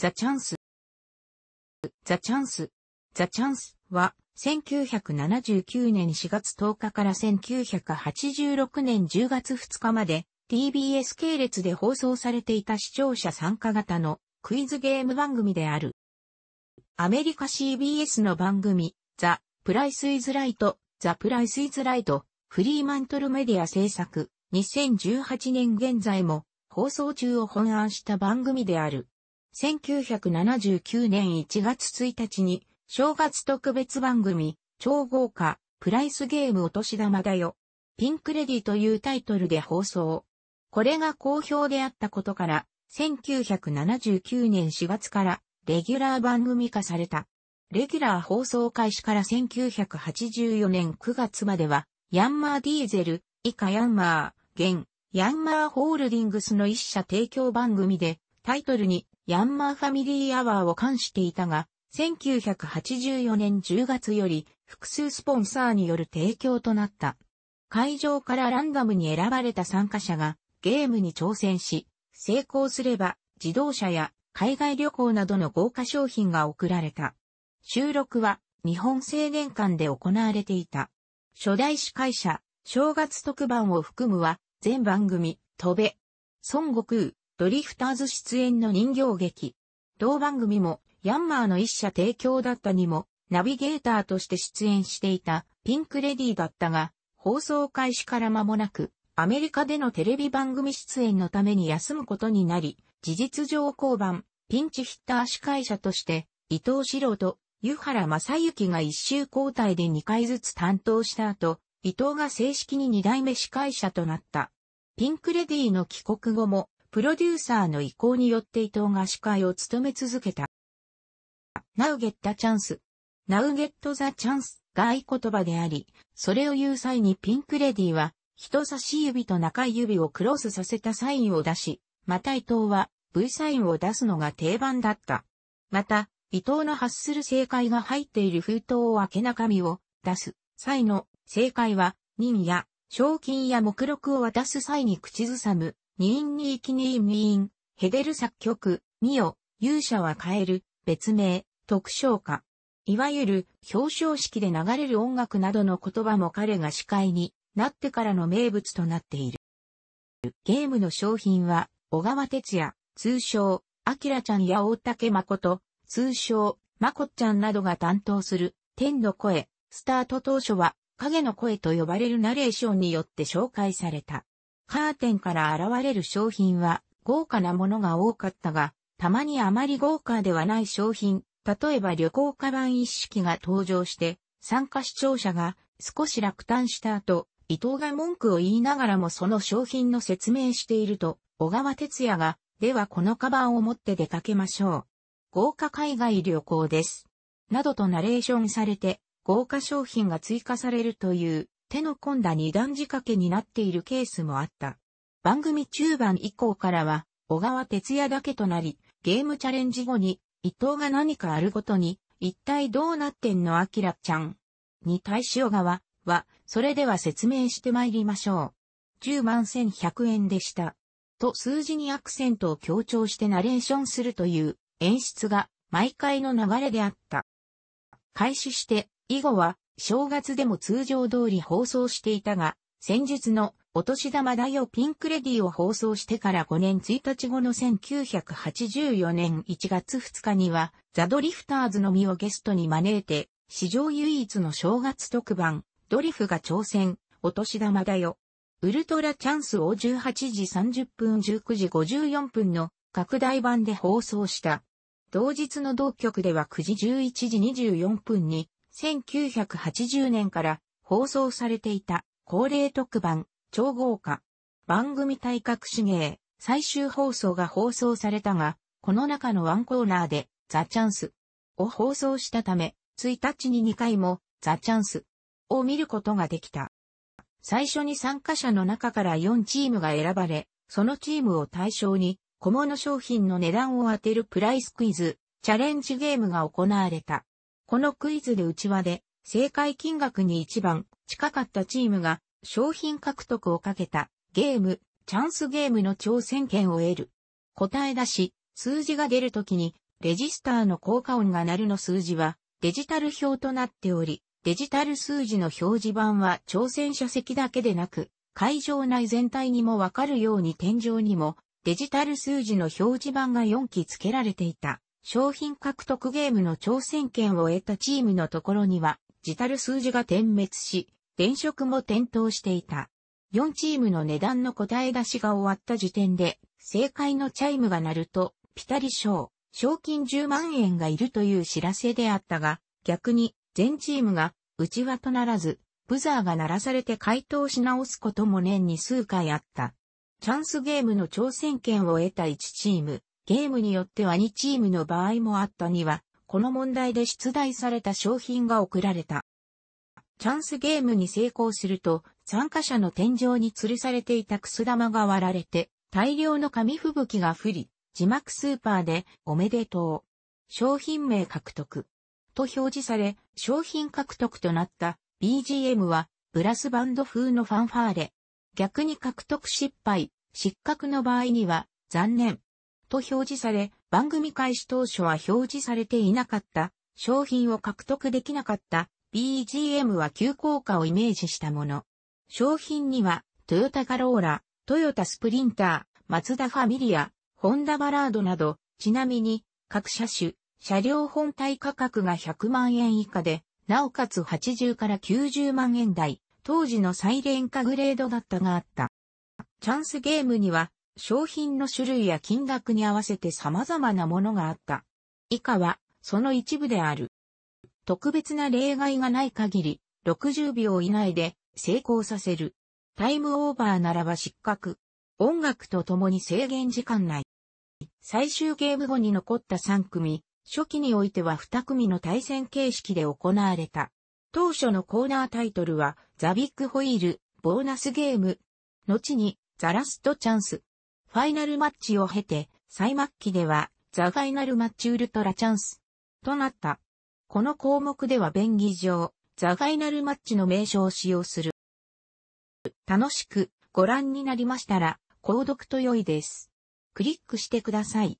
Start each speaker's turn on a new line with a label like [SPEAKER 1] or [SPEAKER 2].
[SPEAKER 1] ザ・チャンス。ザ・チャンス。ザ・チャンスは、1979年4月10日から1986年10月2日まで、TBS 系列で放送されていた視聴者参加型のクイズゲーム番組である。アメリカ CBS の番組、ザ・プライス・イズ・ライト、ザ・プライス・イズ・ライト、フリーマントルメディア制作、2018年現在も放送中を本案した番組である。1979年1月1日に、正月特別番組、超豪華、プライスゲームお年玉だよ。ピンクレディというタイトルで放送。これが好評であったことから、1979年4月からレギュラー番組化された。レギュラー放送開始から1984年9月までは、ヤンマーディーゼル、以下ヤンマー、現、ヤンマーホールディングスの一社提供番組で、タイトルにヤンマーファミリーアワーを冠していたが、1984年10月より複数スポンサーによる提供となった。会場からランダムに選ばれた参加者がゲームに挑戦し、成功すれば自動車や海外旅行などの豪華商品が贈られた。収録は日本青年館で行われていた。初代司会者、正月特番を含むは全番組、飛べ、孫悟空、ドリフターズ出演の人形劇。同番組もヤンマーの一社提供だったにも、ナビゲーターとして出演していたピンクレディーだったが、放送開始から間もなく、アメリカでのテレビ番組出演のために休むことになり、事実上降板、ピンチヒッター司会者として、伊藤四郎と湯原正幸が一周交代で2回ずつ担当した後、伊藤が正式に2代目司会者となった。ピンクレディの帰国後も、プロデューサーの意向によって伊藤が司会を務め続けた。Now get the chance. Now get the chance が合言葉であり、それを言う際にピンクレディは、人差し指と中指をクロスさせたサインを出し、また伊藤は V サインを出すのが定番だった。また、伊藤の発する正解が入っている封筒を開け中身を出す際の正解は、任や賞金や目録を渡す際に口ずさむ2212ヘデル作曲、ミオ、勇者は変える、別名、特賞歌。いわゆる表彰式で流れる音楽などの言葉も彼が司会になってからの名物となっている。ゲームの商品は、小川哲也、通称、アキラちゃんや大竹誠、通称、まこっちゃんなどが担当する、天の声、スタート当初は、影の声と呼ばれるナレーションによって紹介された。カーテンから現れる商品は豪華なものが多かったが、たまにあまり豪華ではない商品、例えば旅行カバン一式が登場して、参加視聴者が少し落胆した後、伊藤が文句を言いながらもその商品の説明していると、小川哲也が、ではこのカバンを持って出かけましょう。豪華海外旅行です。などとナレーションされて、豪華商品が追加されるという手の込んだ二段仕掛けになっているケースもあった。番組中盤以降からは、小川哲也だけとなり、ゲームチャレンジ後に、伊藤が何かあるごとに、一体どうなってんのあきらちゃん。に対し小川は、それでは説明して参りましょう。10万1100円でした。と数字にアクセントを強調してナレーションするという演出が毎回の流れであった。開始して、以後は正月でも通常通り放送していたが、先日のお年玉だよピンクレディを放送してから5年1日後の1984年1月2日には、ザ・ドリフターズのみをゲストに招いて、史上唯一の正月特番、ドリフが挑戦、お年玉だよ。ウルトラチャンスを18時30分19時54分の拡大版で放送した。同日の同局では9時11時24分に1980年から放送されていた恒例特番、超豪華。番組対角手芸、最終放送が放送されたが、この中のワンコーナーで、ザ・チャンスを放送したため、1日に2回も、ザ・チャンスを見ることができた。最初に参加者の中から4チームが選ばれ、そのチームを対象に、小物商品の値段を当てるプライスクイズ、チャレンジゲームが行われた。このクイズで内輪で、正解金額に一番近かったチームが商品獲得をかけたゲーム、チャンスゲームの挑戦権を得る。答え出し、数字が出るときに、レジスターの効果音が鳴るの数字はデジタル表となっており、デジタル数字の表示板は挑戦者席だけでなく、会場内全体にもわかるように天井にもデジタル数字の表示板が4機付けられていた。商品獲得ゲームの挑戦権を得たチームのところには、自たる数字が点滅し、電飾も点灯していた。4チームの値段の答え出しが終わった時点で、正解のチャイムが鳴ると、ピタリ賞、賞金10万円がいるという知らせであったが、逆に、全チームが、内輪とならず、ブザーが鳴らされて回答し直すことも年に数回あった。チャンスゲームの挑戦権を得た1チーム、ゲームによっては2チームの場合もあったには、この問題で出題された商品が送られた。チャンスゲームに成功すると、参加者の天井に吊るされていたくす玉が割られて、大量の紙吹雪が降り、字幕スーパーで、おめでとう。商品名獲得。と表示され、商品獲得となった BGM は、ブラスバンド風のファンファーレ。逆に獲得失敗、失格の場合には、残念、と表示され、番組開始当初は表示されていなかった、商品を獲得できなかった BGM は急降下をイメージしたもの。商品には、トヨタカローラ、トヨタスプリンター、マツダファミリア、ホンダバラードなど、ちなみに、各車種、車両本体価格が100万円以下で、なおかつ80から90万円台、当時のレン化グレードだったがあった。チャンスゲームには、商品の種類や金額に合わせて様々なものがあった。以下は、その一部である。特別な例外がない限り、60秒以内で成功させる。タイムオーバーならば失格。音楽と共に制限時間内。最終ゲーム後に残った3組、初期においては2組の対戦形式で行われた。当初のコーナータイトルは、ザビッグホイール、ボーナスゲーム。後に、ザラストチャンス、ファイナルマッチを経て、最末期では、ザ・ファイナルマッチウルトラチャンス、となった。この項目では便宜上、ザ・ファイナルマッチの名称を使用する。楽しくご覧になりましたら、購読と良いです。クリックしてください。